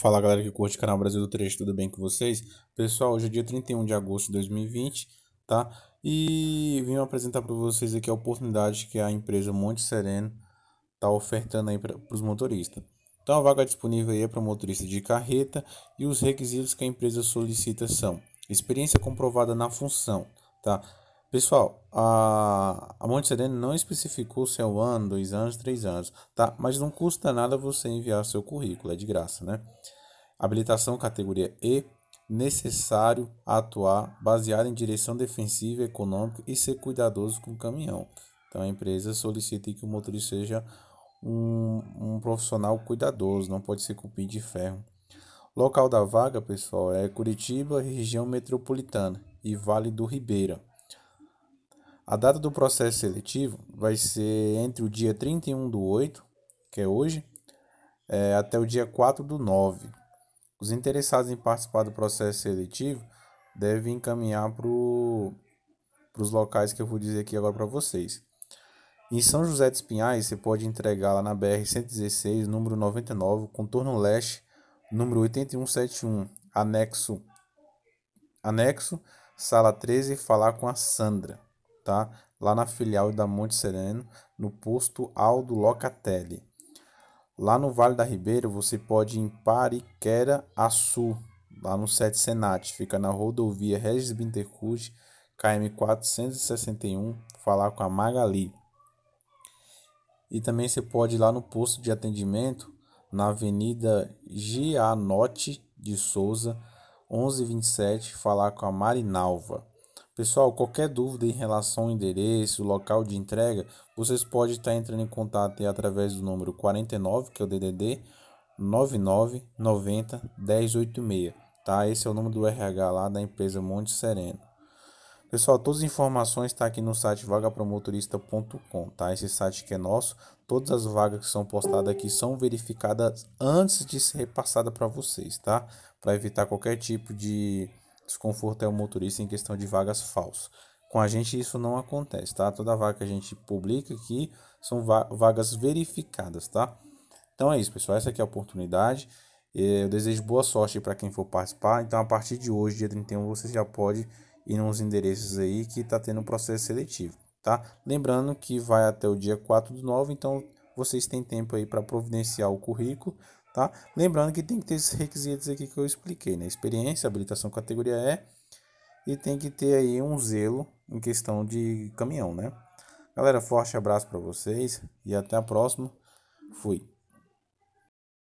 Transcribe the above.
Fala galera que curte o canal Brasil do Trecho, tudo bem com vocês? Pessoal, hoje é dia 31 de agosto de 2020, tá? E vim apresentar para vocês aqui a oportunidade que a empresa Monte Sereno tá ofertando aí para os motoristas. Então a vaga disponível aí é para motorista de carreta e os requisitos que a empresa solicita são experiência comprovada na função, tá? Pessoal, a, a Monte Serena não especificou se é um ano, dois anos, três anos, tá? Mas não custa nada você enviar seu currículo, é de graça, né? Habilitação categoria E, necessário atuar baseado em direção defensiva, econômica e ser cuidadoso com o caminhão. Então a empresa solicita que o motorista seja um, um profissional cuidadoso, não pode ser cupim de ferro. Local da vaga, pessoal, é Curitiba, região metropolitana e Vale do Ribeira. A data do processo seletivo vai ser entre o dia 31 do 8, que é hoje, é, até o dia 4 do 9. Os interessados em participar do processo seletivo devem encaminhar para os locais que eu vou dizer aqui agora para vocês. Em São José dos Pinhais, você pode entregar lá na BR-116, número 99, contorno leste, número 8171, anexo, anexo, sala 13, falar com a Sandra tá? Lá na filial da Monte Sereno, no posto Aldo Locatelli. Lá no Vale da Ribeira, você pode ir em Pariquera Açu, lá no Sete Senat, fica na rodovia Regis Bintercourt, KM 461, falar com a Magali. E também você pode ir lá no posto de atendimento na Avenida Gianote de Souza, 1127, falar com a Marinalva. Pessoal, qualquer dúvida em relação ao endereço, local de entrega, vocês podem estar entrando em contato através do número 49, que é o DDD 9990 1086, tá? Esse é o número do RH lá da empresa Monte Sereno. Pessoal, todas as informações estão tá aqui no site vagapromotorista.com, tá? Esse site que é nosso, todas as vagas que são postadas aqui são verificadas antes de ser repassada para vocês, tá? Para evitar qualquer tipo de desconforto é o motorista em questão de vagas falsas. Com a gente isso não acontece, tá? Toda vaga que a gente publica aqui são vagas verificadas, tá? Então é isso, pessoal. Essa aqui é a oportunidade. É, eu desejo boa sorte para quem for participar. Então, a partir de hoje, dia 31, você já pode ir nos endereços aí que está tendo um processo seletivo, tá? Lembrando que vai até o dia 4 do 9, então vocês têm tempo aí para providenciar o currículo tá? Lembrando que tem que ter esses requisitos aqui que eu expliquei, né? Experiência, habilitação categoria E e tem que ter aí um zelo em questão de caminhão, né? Galera, forte abraço para vocês e até a próxima. Fui.